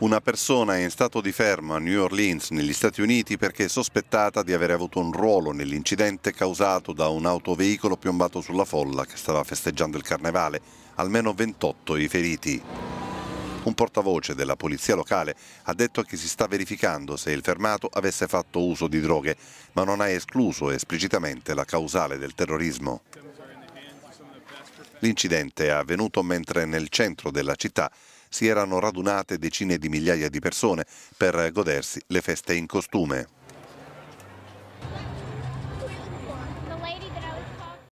Una persona è in stato di fermo a New Orleans, negli Stati Uniti, perché è sospettata di avere avuto un ruolo nell'incidente causato da un autoveicolo piombato sulla folla che stava festeggiando il carnevale. Almeno 28 i feriti. Un portavoce della polizia locale ha detto che si sta verificando se il fermato avesse fatto uso di droghe, ma non ha escluso esplicitamente la causale del terrorismo. L'incidente è avvenuto mentre nel centro della città si erano radunate decine di migliaia di persone per godersi le feste in costume.